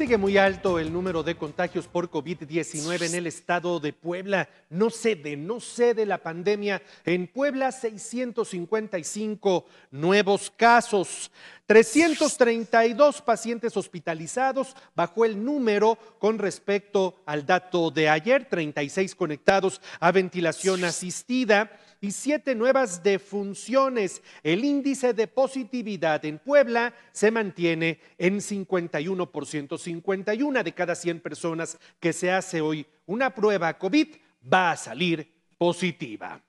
Sigue muy alto el número de contagios por COVID-19 en el estado de Puebla. No cede, no cede la pandemia. En Puebla, 655 nuevos casos, 332 pacientes hospitalizados, bajo el número con respecto al dato de ayer, 36 conectados a ventilación asistida y siete nuevas defunciones. El índice de positividad en Puebla se mantiene en 51%. 51 de cada 100 personas que se hace hoy una prueba COVID va a salir positiva.